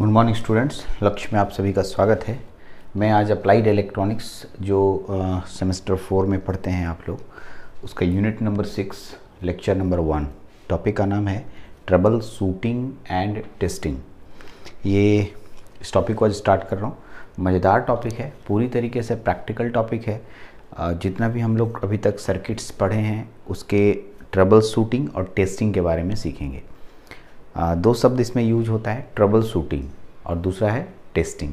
good morning students लक्ष्य में आप सभी का स्वागत है मैं आज अप्लाइड इलेक्ट्रॉनिक्स जो सेमेस्टर फोर में पढ़ते हैं आप लोग उसका unit number six lecture number one topic का नाम है ट्रबल शूटिंग एंड टेस्टिंग ये इस टॉपिक को आज स्टार्ट कर रहा हूँ मज़ेदार टॉपिक है पूरी तरीके से प्रैक्टिकल टॉपिक है जितना भी हम लोग अभी तक सर्किट्स पढ़े हैं उसके ट्रबल शूटिंग और टेस्टिंग के बारे में सीखेंगे दो शब्द इसमें यूज होता है ट्रबल शूटिंग और दूसरा है टेस्टिंग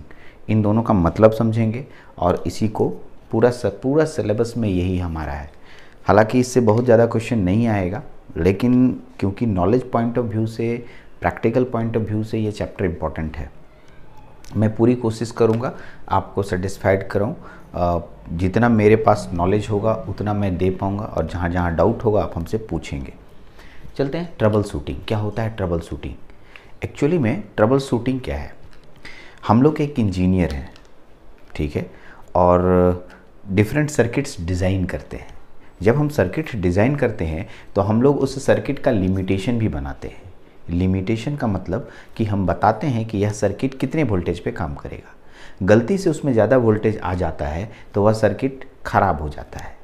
इन दोनों का मतलब समझेंगे और इसी को पूरा पूरा सिलेबस में यही हमारा है हालांकि इससे बहुत ज़्यादा क्वेश्चन नहीं आएगा लेकिन क्योंकि नॉलेज पॉइंट ऑफ व्यू से प्रैक्टिकल पॉइंट ऑफ व्यू से ये चैप्टर इम्पॉर्टेंट है मैं पूरी कोशिश करूँगा आपको सेटिस्फाइड कराऊँ जितना मेरे पास नॉलेज होगा उतना मैं दे पाऊँगा और जहाँ जहाँ डाउट होगा आप हमसे पूछेंगे चलते हैं ट्रबल शूटिंग क्या होता है ट्रबल शूटिंग एक्चुअली में ट्रबल शूटिंग क्या है हम लोग एक इंजीनियर हैं ठीक है और डिफरेंट सर्किट्स डिज़ाइन करते हैं जब हम सर्किट डिज़ाइन करते हैं तो हम लोग उस सर्किट का लिमिटेशन भी बनाते हैं लिमिटेशन का मतलब कि हम बताते हैं कि यह सर्किट कितने वोल्टेज पे काम करेगा गलती से उसमें ज़्यादा वोल्टेज आ जाता है तो वह सर्किट ख़राब हो जाता है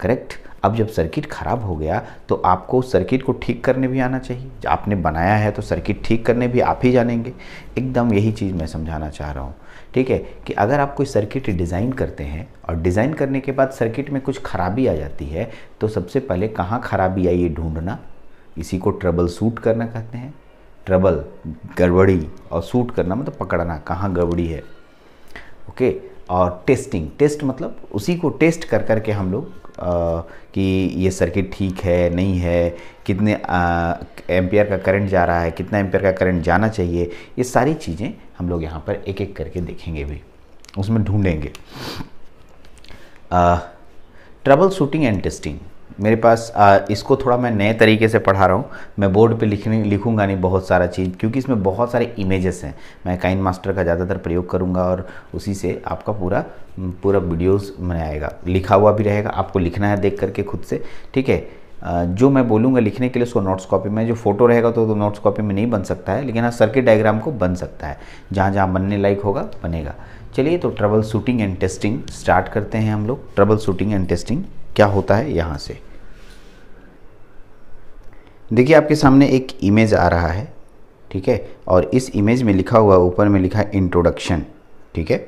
करेक्ट अब जब सर्किट ख़राब हो गया तो आपको सर्किट को ठीक करने भी आना चाहिए आपने बनाया है तो सर्किट ठीक करने भी आप ही जानेंगे एकदम यही चीज़ मैं समझाना चाह रहा हूँ ठीक है कि अगर आप कोई सर्किट डिज़ाइन करते हैं और डिज़ाइन करने के बाद सर्किट में कुछ खराबी आ जाती है तो सबसे पहले कहाँ खराबी आई ये ढूंढना इसी को ट्रबल सूट करना कहते हैं ट्रबल गड़बड़ी और सूट करना मतलब पकड़ना कहाँ गड़बड़ी है ओके और टेस्टिंग टेस्ट मतलब उसी को टेस्ट कर करके हम लोग कि ये सर्किट ठीक है नहीं है कितने एम्पियर का करंट जा रहा है कितना एम्पियर का करंट जाना चाहिए ये सारी चीज़ें हम लोग यहाँ पर एक एक करके देखेंगे भी उसमें ढूंढेंगे ट्रबल शूटिंग एंड टेस्टिंग मेरे पास आ, इसको थोड़ा मैं नए तरीके से पढ़ा रहा हूँ मैं बोर्ड पे लिखने लिखूँगा नहीं बहुत सारा चीज़ क्योंकि इसमें बहुत सारे इमेजेस हैं मैं काइन मास्टर का ज़्यादातर प्रयोग करूँगा और उसी से आपका पूरा पूरा वीडियोज़ में आएगा लिखा हुआ भी रहेगा आपको लिखना है देख करके खुद से ठीक है जो मैं बोलूँगा लिखने के लिए उसको नोट्स कॉपी में जो फोटो रहेगा तो, तो नोट्स कॉपी में नहीं बन सकता है लेकिन हाँ सर्किट डायग्राम को बन सकता है जहाँ जहाँ बनने लायक होगा बनेगा चलिए तो troubleshooting and testing start करते हैं हम लोग ट्रबल शूटिंग एंड टेस्टिंग क्या होता है यहाँ से देखिए आपके सामने एक इमेज आ रहा है ठीक है और इस इमेज में लिखा हुआ ऊपर में लिखा है इंट्रोडक्शन ठीक है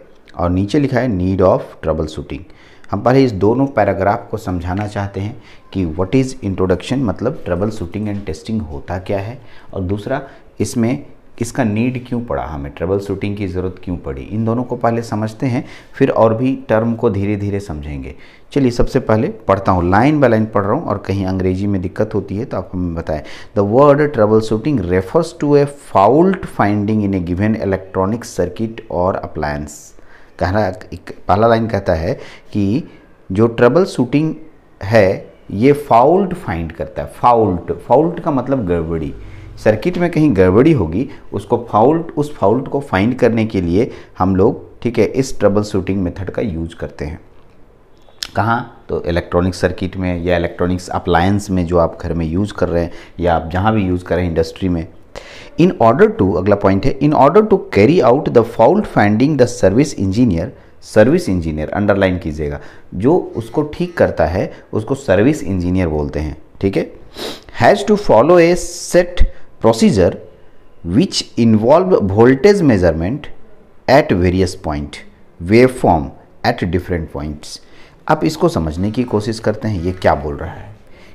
और नीचे लिखा है नीड ऑफ ट्रबल शूटिंग हम पहले इस दोनों पैराग्राफ को समझाना चाहते हैं कि व्हाट इज़ इंट्रोडक्शन मतलब ट्रबल शूटिंग एंड टेस्टिंग होता क्या है और दूसरा इसमें इसका नीड क्यों पड़ा हमें ट्रबल शूटिंग की ज़रूरत क्यों पड़ी इन दोनों को पहले समझते हैं फिर और भी टर्म को धीरे धीरे समझेंगे चलिए सबसे पहले पढ़ता हूँ लाइन बाय लाइन पढ़ रहा हूँ और कहीं अंग्रेजी में दिक्कत होती है तो आप हमें बताएं the word troubleshooting refers to a fault finding in a given electronic circuit और अप्लायंस कहना पहला लाइन कहता है कि जो ट्रबल शूटिंग है ये फाउल्ट फाइंड करता है फाउल्ट फाउल्ट का मतलब गड़बड़ी सर्किट में कहीं गड़बड़ी होगी उसको फाउल्ट उस फाउल्ट को फाइंड करने के लिए हम लोग ठीक है इस ट्रबल शूटिंग मेथड का यूज करते हैं कहाँ तो इलेक्ट्रॉनिक सर्किट में या इलेक्ट्रॉनिक्स अप्लायंस में जो आप घर में यूज़ कर रहे हैं या आप जहाँ भी यूज़ कर रहे हैं इंडस्ट्री में इन ऑर्डर टू अगला पॉइंट है in order to carry out the fault finding the service engineer service engineer underline कीजिएगा जो उसको ठीक करता है उसको सर्विस इंजीनियर बोलते हैं ठीक है has to follow a set procedure which voltage voltage measurement at various point waveform at different points आप इसको समझने की कोशिश करते हैं ये क्या बोल रहा है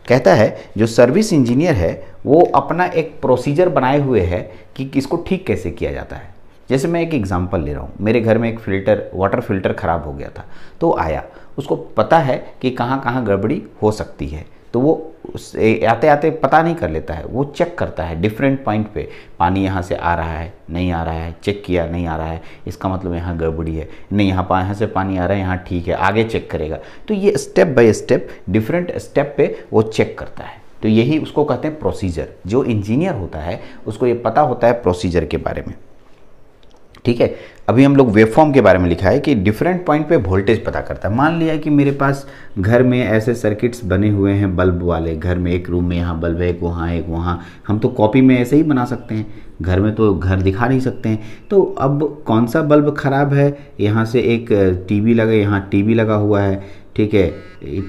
कहता है जो सर्विस इंजीनियर है वो अपना एक प्रोसीजर बनाए हुए है कि इसको ठीक कैसे किया जाता है जैसे मैं एक एग्जांपल ले रहा हूँ मेरे घर में एक फ़िल्टर वाटर फ़िल्टर ख़राब हो गया था तो आया उसको पता है कि कहाँ कहाँ गड़बड़ी हो सकती है तो वो आते आते पता नहीं कर लेता है वो चेक करता है डिफरेंट पॉइंट पे पानी यहाँ से आ रहा है नहीं आ रहा है चेक किया नहीं आ रहा है इसका मतलब यहाँ गड़बड़ी है नहीं यहाँ पा यहाँ से पानी आ रहा है यहाँ ठीक है आगे चेक करेगा तो ये step by step different step पे वो चेक करता है तो यही उसको कहते हैं प्रोसीजर जो इंजीनियर होता है उसको ये पता होता है प्रोसीजर के बारे में ठीक है अभी हम लोग फॉर्म के बारे में लिखा है कि डिफरेंट पॉइंट पे वोल्टेज पता करता है मान लिया कि मेरे पास घर में ऐसे सर्किट्स बने हुए हैं बल्ब वाले घर में एक रूम में यहाँ बल्ब है एक वहाँ एक वहाँ हम तो कॉपी में ऐसे ही बना सकते हैं घर में तो घर दिखा नहीं सकते हैं तो अब कौन सा बल्ब ख़राब है यहाँ से एक टी वी लगा यहाँ वी लगा हुआ है ठीक है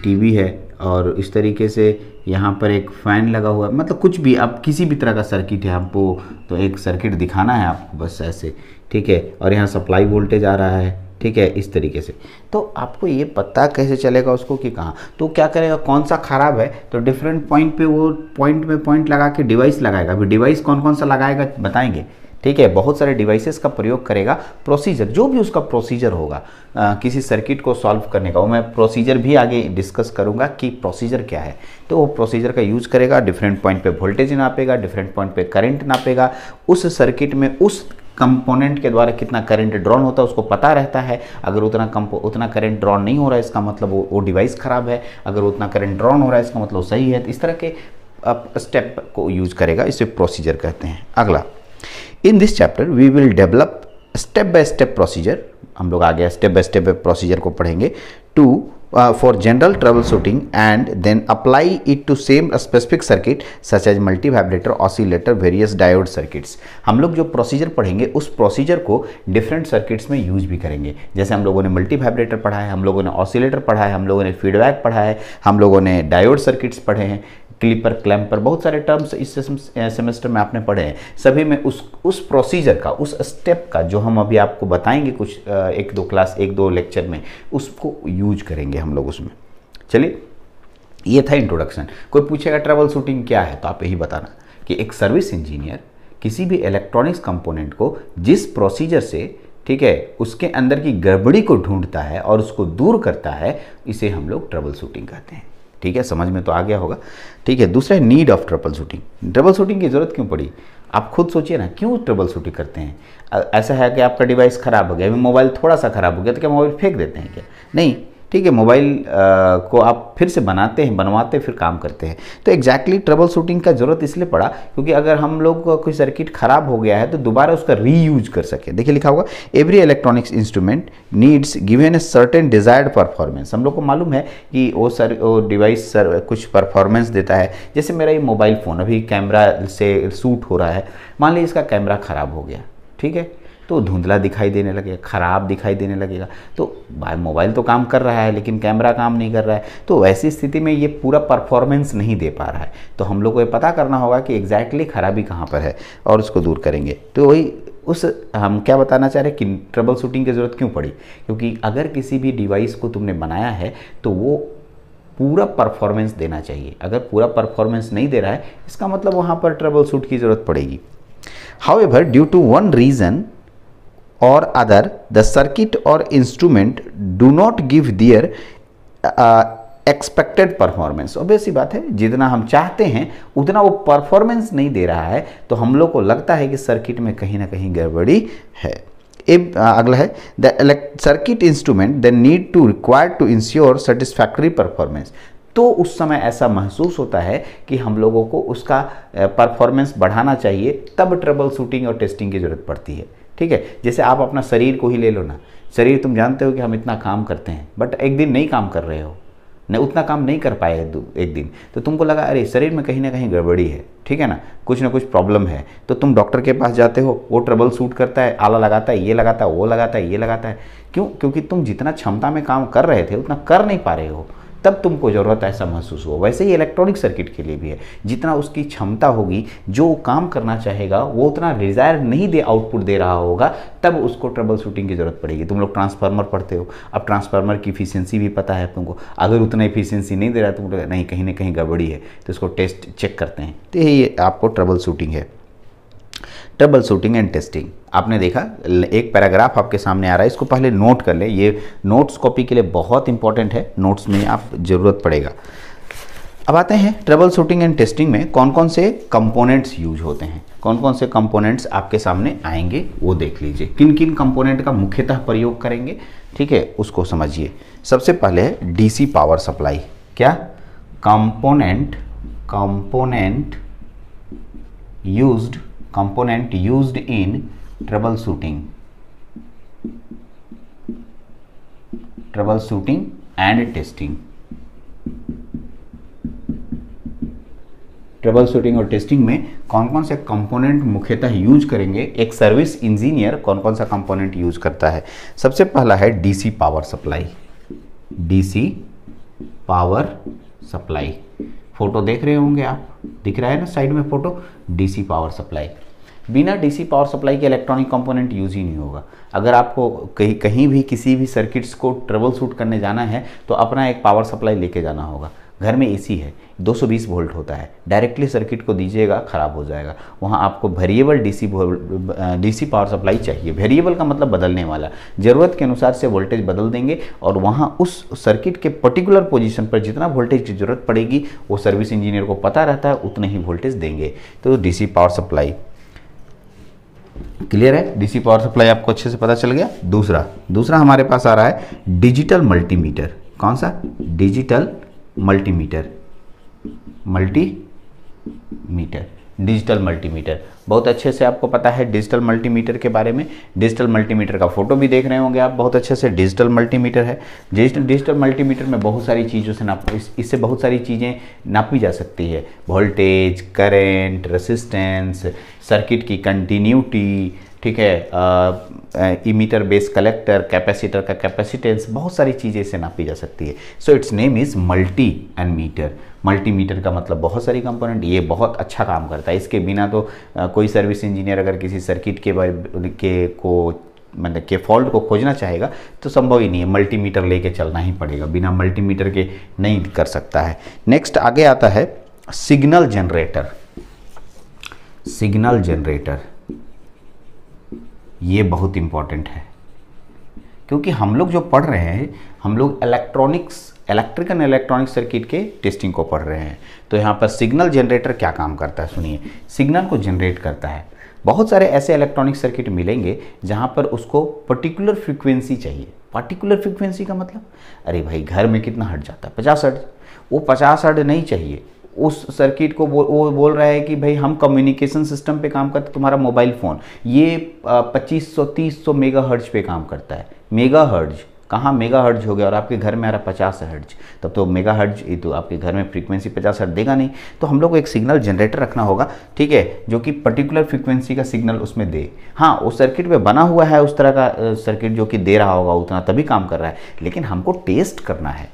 टी वी है और इस तरीके से यहाँ पर एक फ़ैन लगा हुआ है मतलब कुछ भी आप किसी भी तरह का सर्किट है आपको तो एक सर्किट दिखाना है आपको बस ऐसे ठीक है और यहाँ सप्लाई वोल्टेज आ रहा है ठीक है इस तरीके से तो आपको ये पता कैसे चलेगा उसको कि कहाँ तो क्या करेगा कौन सा ख़राब है तो डिफरेंट पॉइंट पे वो पॉइंट में पॉइंट लगा के डिवाइस लगाएगा अभी डिवाइस कौन कौन सा लगाएगा बताएंगे ठीक है बहुत सारे डिवाइसेस का प्रयोग करेगा प्रोसीजर जो भी उसका प्रोसीजर होगा आ, किसी सर्किट को सॉल्व करने का वो मैं प्रोसीजर भी आगे डिस्कस करूंगा कि प्रोसीजर क्या है तो वो प्रोसीजर का यूज करेगा डिफरेंट पॉइंट पे वोल्टेज नापेगा डिफरेंट पॉइंट पे करंट नापेगा उस सर्किट में उस कंपोनेंट के द्वारा कितना करंट ड्रॉन होता है उसको पता रहता है अगर उतना कम उतना करंट ड्रॉन नहीं हो रहा है इसका मतलब वो वो डिवाइस खराब है अगर उतना करंट ड्रॉन हो रहा है इसका मतलब सही है तो इस तरह के स्टेप को यूज करेगा इसे प्रोसीजर कहते हैं अगला in this chapter we will develop step by step procedure हम लोग आगे स्टेप बाय स्टेप प्रोसीजर को पढ़ेंगे to for general troubleshooting and then apply it to same specific circuit such as multivibrator oscillator various diode circuits हम लोग जो procedure पढ़ेंगे उस प्रोसीजर को डिफरेंट सर्किट्स में यूज भी करेंगे जैसे हम लोगों ने मल्टी वाइब्रेटर पढ़ा है हम लोगों ने ऑसिलेटर पढ़ा है हम लोगों ने फीडबैक पढ़ा है हम लोगों ने डायोड सर्किट्स पढ़े हैं क्लिपर क्लैम्पर बहुत सारे टर्म्स इस सेमेस्टर में आपने पढ़े हैं सभी में उस उस प्रोसीजर का उस स्टेप का जो हम अभी आपको बताएंगे कुछ एक दो क्लास एक दो लेक्चर में उसको यूज करेंगे हम लोग उसमें चलिए ये था इंट्रोडक्शन कोई पूछेगा ट्रेवल शूटिंग क्या है तो आप यही बताना कि एक सर्विस इंजीनियर किसी भी इलेक्ट्रॉनिक्स कंपोनेंट को जिस प्रोसीजर से ठीक है उसके अंदर की गड़बड़ी को ढूंढता है और उसको दूर करता है इसे हम लोग ट्रबल शूटिंग कहते हैं ठीक है समझ में तो आ गया होगा ठीक है दूसरा है need of troubleshooting troubleshooting की ज़रूरत क्यों पड़ी आप खुद सोचिए ना क्यों ट्रबल शूटिंग करते हैं ऐसा है कि आपका डिवाइस खराब हो गया अभी मोबाइल थोड़ा सा खराब हो गया तो क्या मोबाइल फेंक देते हैं क्या नहीं ठीक है मोबाइल को आप फिर से बनाते हैं बनवाते हैं फिर काम करते हैं तो एग्जैक्टली ट्रबल शूटिंग का ज़रूरत इसलिए पड़ा क्योंकि अगर हम लोग कोई सर्किट ख़राब हो गया है तो दोबारा उसका रीयूज कर सके देखिए लिखा होगा every electronics instrument needs given a certain desired performance हम लोग को मालूम है कि वो सर वो डिवाइस सर कुछ परफॉर्मेंस देता है जैसे मेरा ये मोबाइल फ़ोन अभी कैमरा से शूट हो रहा है मान लीजिए इसका कैमरा ख़राब हो गया ठीक है तो धुंधला दिखाई देने लगेगा ख़राब दिखाई देने लगेगा तो मोबाइल तो काम कर रहा है लेकिन कैमरा काम नहीं कर रहा है तो वैसी स्थिति में ये पूरा परफॉर्मेंस नहीं दे पा रहा है तो हम लोग को ये पता करना होगा कि एग्जैक्टली खराबी कहाँ पर है और उसको दूर करेंगे तो वही उस हम क्या बताना चाह रहे हैं कि ट्रबल शूटिंग की ज़रूरत क्यों पड़ी क्योंकि अगर किसी भी डिवाइस को तुमने बनाया है तो वो पूरा परफॉर्मेंस देना चाहिए अगर पूरा परफॉर्मेंस नहीं दे रहा है इसका मतलब वहाँ पर ट्रबल शूट की ज़रूरत पड़ेगी however due to one reason or other the circuit or instrument do not give their uh, expected performance और ही बात है जितना हम चाहते हैं उतना वो परफॉर्मेंस नहीं दे रहा है तो हम लोग को लगता है कि सर्किट में कहीं ना कहीं गड़बड़ी है ए, uh, अगला है the circuit instrument the need to require to ensure satisfactory performance तो उस समय ऐसा महसूस होता है कि हम लोगों को उसका परफॉर्मेंस uh, बढ़ाना चाहिए तब ट्रबल शूटिंग और टेस्टिंग की ज़रूरत पड़ती है ठीक है जैसे आप अपना शरीर को ही ले लो ना शरीर तुम जानते हो कि हम इतना काम करते हैं बट एक दिन नहीं काम कर रहे हो नहीं उतना काम नहीं कर पाए एक दिन तो तुमको लगा अरे शरीर में कहीं ना कहीं गड़बड़ी है ठीक है ना कुछ ना कुछ प्रॉब्लम है तो तुम डॉक्टर के पास जाते हो वो ट्रबल सूट करता है आला लगाता है ये लगाता है वो लगाता है ये लगाता है क्यों क्योंकि तुम जितना क्षमता में काम कर रहे थे उतना कर नहीं पा रहे हो तब तुमको ज़रूरत ऐसा महसूस हो वैसे ही इलेक्ट्रॉनिक सर्किट के लिए भी है जितना उसकी क्षमता होगी जो काम करना चाहेगा वो उतना डिज़ायर नहीं दे आउटपुट दे रहा होगा तब उसको ट्रबल शूटिंग की ज़रूरत पड़ेगी तुम लोग ट्रांसफार्मर पढ़ते हो अब ट्रांसफार्मर की इफिशियंसी भी पता है तुमको अगर उतना इफिशियंसी नहीं दे रहा तुम लोग नहीं कहीं ना कहीं गड़बड़ी है तो उसको टेस्ट चेक करते हैं तो यही आपको ट्रबल शूटिंग है ट्रबल शूटिंग एंड टेस्टिंग आपने देखा एक पैराग्राफ आपके सामने आ रहा है इसको पहले नोट कर ले ये नोट्स कॉपी के लिए बहुत इंपॉर्टेंट है नोट्स में आप ज़रूरत पड़ेगा अब आते हैं ट्रबल शूटिंग एंड टेस्टिंग में कौन कौन से कंपोनेंट्स यूज होते हैं कौन कौन से कंपोनेंट्स आपके सामने आएंगे वो देख लीजिए किन किन कंपोनेंट का मुख्यतः प्रयोग करेंगे ठीक है उसको समझिए सबसे पहले है डीसी पावर सप्लाई क्या component component used component used in troubleshooting troubleshooting and testing trouble और टेस्टिंग में कौन कौन से कंपोनेंट मुख्यतः यूज करेंगे एक सर्विस इंजीनियर कौन कौन सा कंपोनेंट यूज करता है सबसे पहला है DC power supply DC power supply photo देख रहे होंगे आप दिख रहा है ना साइड में फोटो डीसी पावर सप्लाई बिना डीसी पावर सप्लाई के इलेक्ट्रॉनिक कंपोनेंट यूज ही नहीं होगा अगर आपको कहीं कहीं भी किसी भी सर्किट्स को ट्रबल शूट करने जाना है तो अपना एक पावर सप्लाई लेके जाना होगा घर में एसी है 220 वोल्ट होता है डायरेक्टली सर्किट को दीजिएगा ख़राब हो जाएगा वहाँ आपको variable DC DC power supply चाहिए वेरिएबल का मतलब बदलने वाला ज़रूरत के अनुसार से वोल्टेज बदल देंगे और वहाँ उस सर्किट के पर्टिकुलर पोजीशन पर जितना वोल्टेज की ज़रूरत पड़ेगी वो सर्विस इंजीनियर को पता रहता है उतने ही वोल्टेज देंगे तो डी पावर सप्लाई क्लियर है डीसी पावर सप्लाई आपको अच्छे से पता चल गया दूसरा दूसरा हमारे पास आ रहा है डिजिटल मल्टीमीटर कौन सा digital multimeter multimeter digital multimeter बहुत अच्छे से आपको पता है डिजिटल मल्टीमीटर के बारे में डिजिटल मल्टीमीटर का फोटो भी देख रहे होंगे आप बहुत अच्छे से डिजिटल मल्टीमीटर है डिजिटल डिजिटल मल्टीमीटर में बहुत सारी चीज़ों से नाप इससे बहुत सारी चीज़ें नापी जा सकती है वोल्टेज करेंट रेसिस्टेंस सर्किट की कंटिन्यूटी ठीक है इमीटर बेस कलेक्टर कैपेसिटर का कैपेसिटेंस बहुत सारी चीज़ें इसे नापी जा सकती है so its name is multi and meter multimeter का मतलब बहुत सारी कंपोनेंट ये बहुत अच्छा काम करता है इसके बिना तो आ, कोई सर्विस इंजीनियर अगर किसी सर्किट के के को मतलब के फॉल्ट को खोजना चाहेगा तो संभव ही नहीं है मल्टीमीटर लेके चलना ही पड़ेगा बिना मल्टीमीटर के नहीं कर सकता है नेक्स्ट आगे आता है सिग्नल जनरेटर सिग्नल जनरेटर ये बहुत इम्पॉर्टेंट है क्योंकि हम लोग जो पढ़ रहे हैं हम लोग electronics electric and electronic circuit के टेस्टिंग को पढ़ रहे हैं तो यहाँ पर सिग्नल जनरेटर क्या काम करता है सुनिए सिग्नल को जनरेट करता है बहुत सारे ऐसे इलेक्ट्रॉनिक सर्किट मिलेंगे जहाँ पर उसको पर्टिकुलर फ्रिक्वेंसी चाहिए पर्टिकुलर फ्रिक्वेंसी का मतलब अरे भाई घर में कितना हट जाता है पचास हट वो पचास हट नहीं चाहिए उस सर्किट को बो, वो बोल रहा है कि भाई हम कम्युनिकेशन सिस्टम पे काम करते तुम्हारा मोबाइल फ़ोन ये पच्चीस सौ तीस सौ मेगा हर्ज पे काम करता है मेगा हर्ज कहाँ मेगा हर्ज हो गया और आपके घर में आ रहा पचास हर्ज तब तो मेगा हर्ज ये तो आपके घर में फ्रीक्वेंसी पचास हर्ज देगा नहीं तो हम लोग को एक सिग्नल जनरेटर रखना होगा ठीक है जो कि पर्टिकुलर फ्रीक्वेंसी का सिग्नल उसमें दे हाँ उस सर्किट में बना हुआ है उस तरह का सर्किट जो कि दे रहा होगा उतना तभी काम कर रहा है लेकिन हमको टेस्ट करना है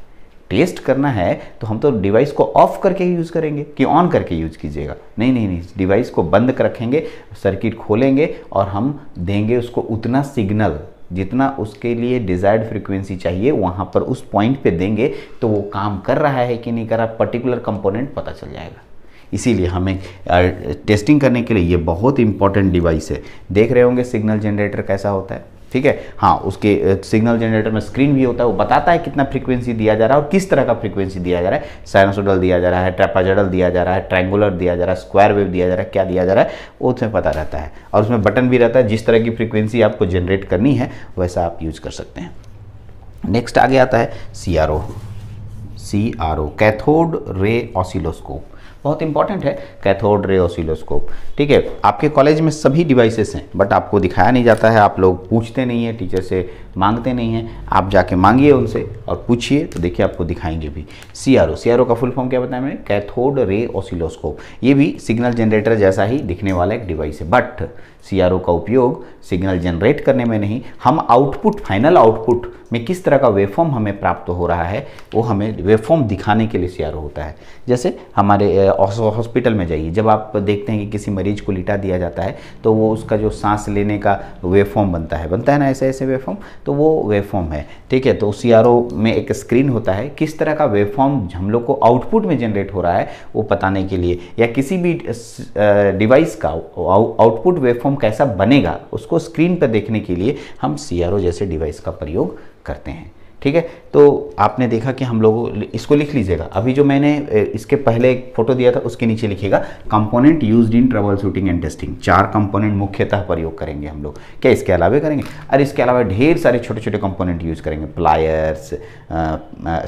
टेस्ट करना है तो हम तो डिवाइस को ऑफ करके ही यूज़ करेंगे कि ऑन करके यूज़ कीजिएगा नहीं नहीं नहीं डिवाइस को बंद कर रखेंगे सर्किट खोलेंगे और हम देंगे उसको उतना सिग्नल जितना उसके लिए डिज़ायर्ड फ्रिक्वेंसी चाहिए वहाँ पर उस पॉइंट पे देंगे तो वो काम कर रहा है कि नहीं कर रहा पर्टिकुलर कंपोनेंट पता चल जाएगा इसीलिए हमें टेस्टिंग करने के लिए ये बहुत इंपॉर्टेंट डिवाइस है देख रहे होंगे सिग्नल जनरेटर कैसा होता है ठीक है हाँ उसके सिग्नल जनरेटर में स्क्रीन भी होता है वो बताता है कितना फ्रीक्वेंसी दिया जा रहा है और किस तरह का फ्रीक्वेंसी दिया जा रहा है साइनोसोडल दिया जा रहा है ट्रेपाजडल दिया जा रहा है ट्रैंगुलर दिया जा रहा है स्क्वायर वेव दिया जा रहा है क्या दिया जा रहा है वो उसमें पता रहता है और उसमें बटन भी रहता है जिस तरह की फ्रिक्वेंसी आपको जनरेट करनी है वैसा आप यूज कर सकते हैं नेक्स्ट आगे आता है C R O C R O cathode ray oscilloscope बहुत इंपॉर्टेंट है कैथोड रे ऑसिलोस्कोप ठीक है आपके कॉलेज में सभी डिवाइसेस हैं बट आपको दिखाया नहीं जाता है आप लोग पूछते नहीं है टीचर से मांगते नहीं हैं आप जाके मांगिए उनसे और पूछिए तो देखिए आपको दिखाएंगे भी सी आर ओ सी आर ओ का फुल फॉर्म क्या बताया मैंने कैथोड रे ऑसिलोस्कोप ये भी सिग्नल जनरेटर जैसा ही दिखने वाला एक डिवाइस है बट सीआरओ का उपयोग सिग्नल जनरेट करने में नहीं हम आउटपुट फाइनल आउटपुट में किस तरह का वेवफॉर्म हमें प्राप्त हो रहा है वो हमें वेवफॉर्म दिखाने के लिए सीआरओ होता है जैसे हमारे हॉस्पिटल में जाइए जब आप देखते हैं कि किसी मरीज को लिटा दिया जाता है तो वो उसका जो सांस लेने का वेवफॉर्म बनता है बनता है ना ऐसे ऐसे वेवफॉर्म तो वो वेवफॉर्म है ठीक है तो सी में एक स्क्रीन होता है किस तरह का वेवफॉर्म हम लोग को आउटपुट में जनरेट हो रहा है वो बताने के लिए या किसी भी डिवाइस का आउटपुट वेवफॉर्म प्लेटफॉर्म कैसा बनेगा उसको स्क्रीन पर देखने के लिए हम सी जैसे डिवाइस का प्रयोग करते हैं ठीक है तो आपने देखा कि हम लोग इसको लिख लीजिएगा अभी जो मैंने इसके पहले एक फोटो दिया था उसके नीचे लिखिएगा component used in troubleshooting and testing चार कंपोनेंट मुख्यतः प्रयोग करेंगे हम लोग क्या इसके अलावा करेंगे और इसके अलावा ढेर सारे छोटे छोटे कंपोनेंट यूज करेंगे प्लायर्स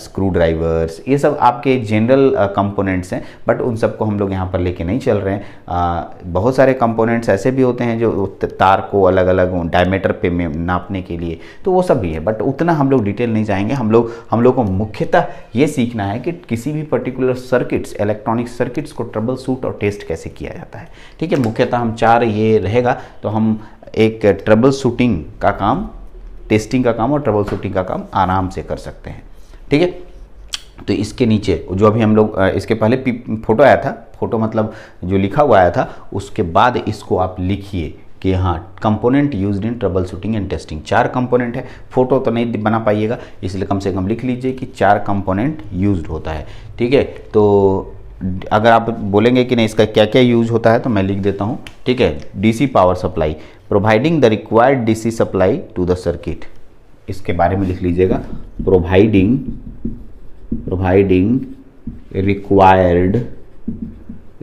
स्क्रू ड्राइवर्स ये सब आपके जनरल कंपोनेंट्स हैं बट उन सबको हम लोग यहाँ पर लेके नहीं चल रहे हैं आ, बहुत सारे कंपोनेंट्स ऐसे भी होते हैं जो तार को अलग अलग डायमीटर पे नापने के लिए तो वो सब भी है बट उतना हम लोग डिटेल नहीं जाएंगे हम लोग हम लोग को मुख्यतः ये सीखना है कि किसी भी पर्टिकुलर सर्किट्स इलेक्ट्रॉनिक सर्किट्स को ट्रबल सूट और टेस्ट कैसे किया जाता है ठीक है मुख्यतः हम चार ये रहेगा तो हम एक ट्रबल शूटिंग का काम टेस्टिंग का काम और ट्रबल शूटिंग का काम आराम से कर सकते हैं ठीक है तो इसके नीचे जो अभी हम लोग इसके पहले फोटो आया था फोटो मतलब जो लिखा हुआ आया था उसके बाद इसको आप लिखिए कि हाँ component use in troubleshooting and testing चार कंपोनेंट है फोटो तो नहीं बना पाइएगा इसलिए कम से कम लिख लीजिए कि चार कंपोनेंट यूज होता है ठीक है तो अगर आप बोलेंगे कि नहीं इसका क्या क्या यूज होता है तो मैं लिख देता हूँ ठीक है DC power supply providing the required DC supply to the circuit इसके बारे में लिख लीजिएगा providing providing required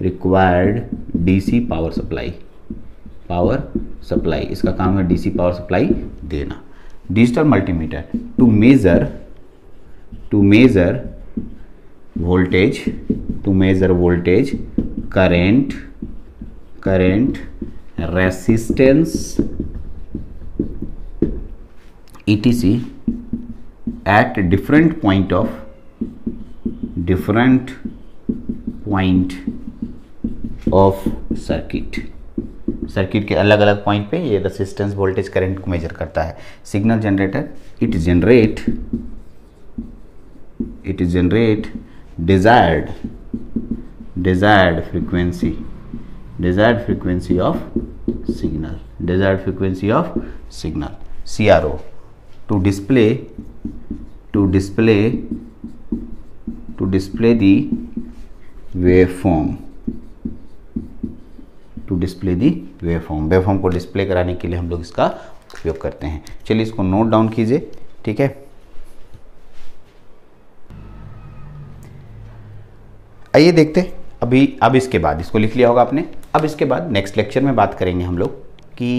required DC power supply power supply इसका काम है डीसी पावर सप्लाई देना digital multimeter to measure to measure voltage to measure voltage current current resistance ETC at different point of different point of circuit circuit के अलग अलग point पे ये resistance voltage current को मेजर करता है signal generator it generate it generate desired desired frequency desired frequency of signal desired frequency of signal C R O to display to display to display the waveform to display the waveform waveform को display कराने के लिए हम लोग इसका उपयोग करते हैं चलिए इसको नोट डाउन कीजिए ठीक है आइए देखते अभी अब इसके बाद इसको लिख लिया होगा आपने अब इसके बाद नेक्स्ट लेक्चर में बात करेंगे हम लोग कि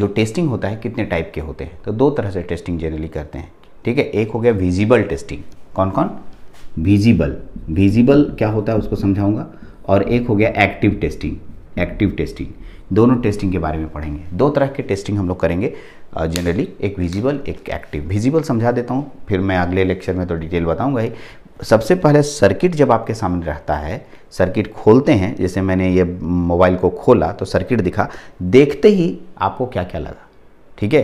जो टेस्टिंग होता है कितने टाइप के होते हैं तो दो तरह से टेस्टिंग जनरली करते हैं ठीक है एक हो गया विजिबल टेस्टिंग कौन कौन विजिबल विजिबल क्या होता है उसको समझाऊंगा और एक हो गया एक्टिव टेस्टिंग एक्टिव टेस्टिंग दोनों टेस्टिंग के बारे में पढ़ेंगे दो तरह के टेस्टिंग हम लोग करेंगे जनरली एक विजिबल एक एक्टिव विजिबल समझा देता हूँ फिर मैं अगले लेक्चर में तो डिटेल बताऊँगा ही सबसे पहले सर्किट जब आपके सामने रहता है सर्किट खोलते हैं जैसे मैंने ये मोबाइल को खोला तो सर्किट दिखा देखते ही आपको क्या क्या लगा ठीक है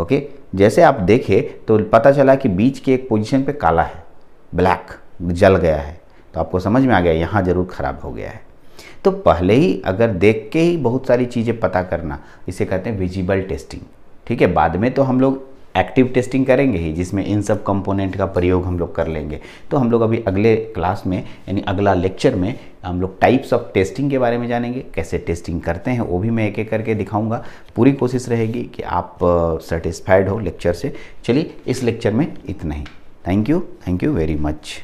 ओके जैसे आप देखे तो पता चला कि बीच के एक पोजीशन पे काला है ब्लैक जल गया है तो आपको समझ में आ गया यहाँ ज़रूर ख़राब हो गया है तो पहले ही अगर देख के ही बहुत सारी चीज़ें पता करना इसे कहते हैं विजिबल टेस्टिंग ठीक है बाद में तो हम लोग एक्टिव टेस्टिंग करेंगे ही जिसमें इन सब कंपोनेंट का प्रयोग हम लोग कर लेंगे तो हम लोग अभी अगले क्लास में यानी अगला लेक्चर में हम लोग टाइप्स ऑफ टेस्टिंग के बारे में जानेंगे कैसे टेस्टिंग करते हैं वो भी मैं एक एक करके दिखाऊंगा पूरी कोशिश रहेगी कि आप सेटिस्फाइड हो लेक्चर से चलिए इस लेक्चर में इतना ही thank you thank you very much